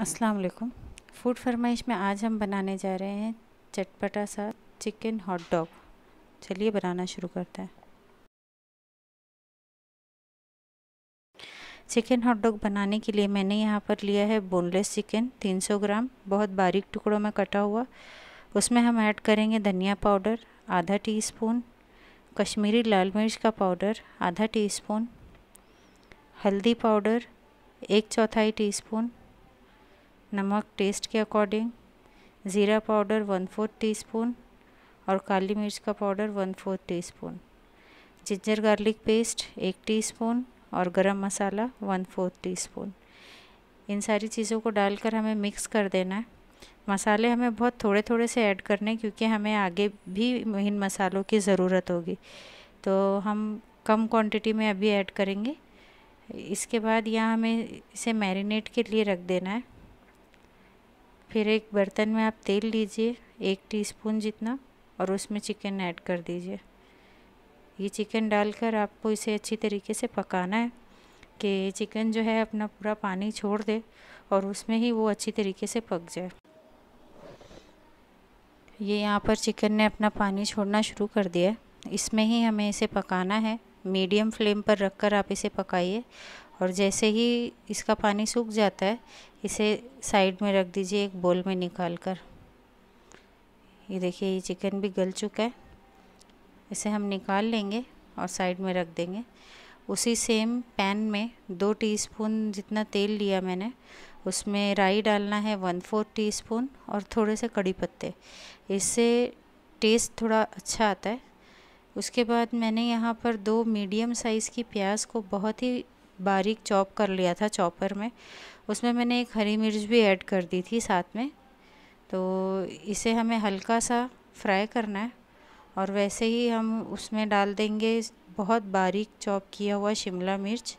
अस्सलाम वालेकुम फूड फरमाइश में आज हम बनाने जा रहे हैं चटपटा सा चिकन हॉट डॉग चलिए बनाना शुरू करते हैं चिकन हॉट डॉग बनाने के लिए मैंने यहाँ पर लिया है बोनलेस चिकन 300 ग्राम बहुत बारीक टुकड़ों में कटा हुआ उसमें हम ऐड करेंगे धनिया पाउडर आधा स्पून कश्मीरी लाल मिर्च का पाउडर आधा स्पून हल्दी पाउडर एक चौथाई टीस्पून नमक टेस्ट के अकॉर्डिंग ज़ीरा पाउडर वन फोर्थ टीस्पून और काली मिर्च का powder one fourth teaspoon ginger garlic paste एक टीस्पून और garam masala one fourth teaspoon इन सारी चीज़ों को डालकर हमें मिक्स कर देना है मसाले हमें बहुत थोड़े थोड़े से ऐड करने क्योंकि हमें आगे भी इन मसालों की ज़रूरत होगी तो हम कम क्वांटिटी में अभी ऐड करेंगे इसके बाद यहाँ हमें इसे मैरिनेट के लिए रख देना है फिर एक बर्तन में आप तेल लीजिए एक टीस्पून जितना और उसमें चिकन ऐड कर दीजिए ये चिकन डालकर आपको इसे अच्छी तरीके से पकाना है कि चिकन जो है अपना पूरा पानी छोड़ दे और उसमें ही वो अच्छी तरीके से पक जाए ये यहाँ पर चिकन ने अपना पानी छोड़ना शुरू कर दिया है इसमें ही हमें इसे पकाना है मीडियम फ्लेम पर रखकर आप इसे पकाइए और जैसे ही इसका पानी सूख जाता है इसे साइड में रख दीजिए एक बोल में निकाल कर ये देखिए ये चिकन भी गल चुका है इसे हम निकाल लेंगे और साइड में रख देंगे उसी सेम पैन में दो टीस्पून जितना तेल लिया मैंने उसमें राई डालना है वन फोर्थ टीस्पून और थोड़े से कड़ी पत्ते इससे टेस्ट थोड़ा अच्छा आता है उसके बाद मैंने यहाँ पर दो मीडियम साइज़ की प्याज को बहुत ही बारीक चॉप कर लिया था चॉपर में उसमें मैंने एक हरी मिर्च भी ऐड कर दी थी साथ में तो इसे हमें हल्का सा फ्राई करना है और वैसे ही हम उसमें डाल देंगे बहुत बारीक चॉप किया हुआ शिमला मिर्च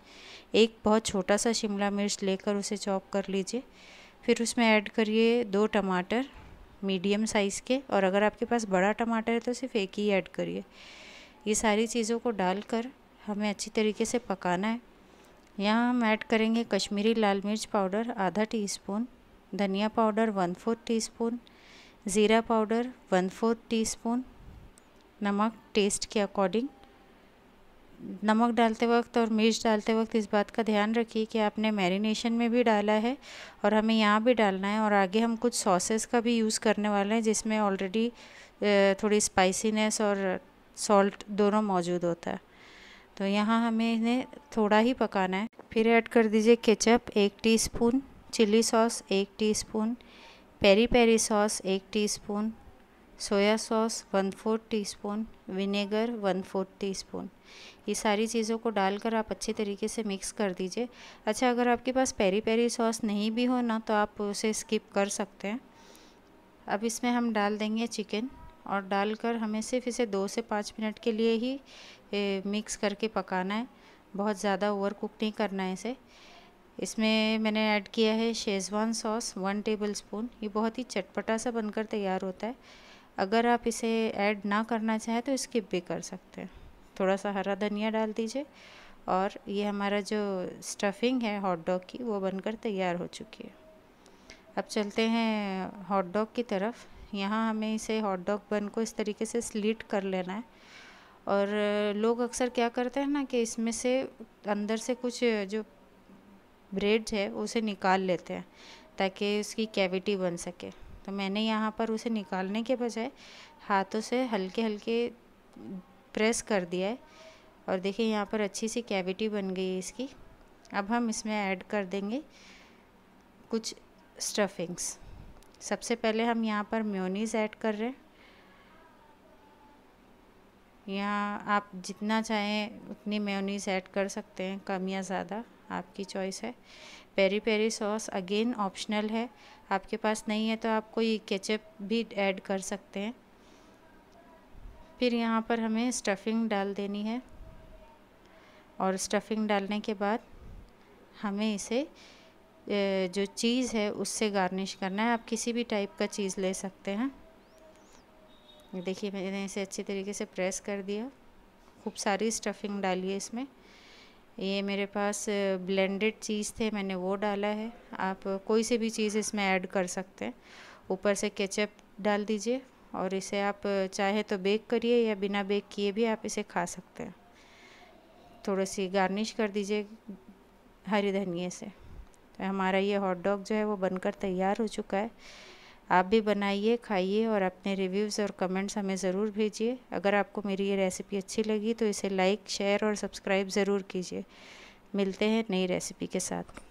एक बहुत छोटा सा शिमला मिर्च लेकर उसे चॉप कर लीजिए फिर उसमें ऐड करिए दो टमाटर मीडियम साइज़ के और अगर आपके पास बड़ा टमाटर है तो सिर्फ एक ही ऐड करिए ये सारी चीज़ों को डालकर हमें अच्छी तरीके से पकाना है यहाँ हम ऐड करेंगे कश्मीरी लाल मिर्च पाउडर आधा टीस्पून, धनिया पाउडर वन फोर्थ टीस्पून, ज़ीरा पाउडर वन फोर्थ टीस्पून, नमक टेस्ट के अकॉर्डिंग नमक डालते वक्त और मिर्च डालते वक्त इस बात का ध्यान रखिए कि आपने मैरिनेशन में भी डाला है और हमें यहाँ भी डालना है और आगे हम कुछ सॉसेस का भी यूज़ करने वाले हैं जिसमें ऑलरेडी थोड़ी स्पाइसीनेस और सॉल्ट दोनों मौजूद होता है तो यहाँ हमें इन्हें थोड़ा ही पकाना है फिर ऐड कर दीजिए केचप एक टीस्पून, चिली सॉस एक टीस्पून, पेरी पेरी सॉस एक teaspoon, soya sauce one fourth teaspoon vinegar one fourth teaspoon ये सारी चीज़ों को डालकर आप अच्छे तरीके से मिक्स कर दीजिए अच्छा अगर आपके पास पेरी पेरी सॉस नहीं भी हो ना तो आप उसे स्किप कर सकते हैं अब इसमें हम डाल देंगे चिकन और डालकर हमें सिर्फ इसे दो से पाँच मिनट के लिए ही ए, मिक्स करके पकाना है बहुत ज़्यादा ओवर कुक नहीं करना है इसे इसमें मैंने ऐड किया है schezwan sauce one tablespoon ये बहुत ही चटपटा सा बनकर तैयार होता है अगर आप इसे ऐड ना करना चाहें तो स्किप भी कर सकते हैं थोड़ा सा हरा धनिया डाल दीजिए और ये हमारा जो स्टफिंग है हॉट डॉग की वो बनकर तैयार हो चुकी है अब चलते हैं हॉट डॉग की तरफ यहाँ हमें इसे हॉट डॉग बन को इस तरीके से स्लीट कर लेना है और लोग अक्सर क्या करते हैं ना कि इसमें से अंदर से कुछ जो ब्रेड्स है उसे निकाल लेते हैं ताकि उसकी कैविटी बन सके तो मैंने यहाँ पर उसे निकालने के बजाय हाथों से हल्के हल्के प्रेस कर दिया है और देखिए यहाँ पर अच्छी सी कैविटी बन गई इसकी अब हम इसमें ऐड कर देंगे कुछ स्टफिंग्स सबसे पहले हम यहाँ पर म्योनीस ऐड कर रहे हैं यहाँ आप जितना चाहें उतनी म्योनीस ऐड कर सकते हैं कम या ज़्यादा आपकी चॉइस है peri peri sauce again optional है आपके पास नहीं है तो आप कोई केचप भी ऐड कर सकते हैं फिर यहाँ पर हमें स्टफिंग डाल देनी है और स्टफिंग डालने के बाद हमें इसे जो चीज़ है उससे गार्निश करना है आप किसी भी टाइप का चीज़ ले सकते हैं देखिए मैंने इसे अच्छी तरीके से प्रेस कर दिया खूब सारी स्टफिंग डाली है इसमें ये मेरे पास ब्लेंडेड चीज़ थे मैंने वो डाला है आप कोई से भी चीज़ इसमें ऐड कर सकते हैं ऊपर से केचप डाल दीजिए और इसे आप चाहे तो बेक करिए या बिना बेक किए भी आप इसे खा सकते हैं थोड़ी सी गार्निश कर दीजिए हरी धनिए से हमारा ये हॉट डॉग जो है वो बनकर तैयार हो चुका है आप भी बनाइए खाइए और अपने रिव्यूज़ और कमेंट्स हमें ज़रूर भेजिए अगर आपको मेरी ये रेसिपी अच्छी लगी तो इसे लाइक शेयर और सब्सक्राइब ज़रूर कीजिए मिलते हैं नई रेसिपी के साथ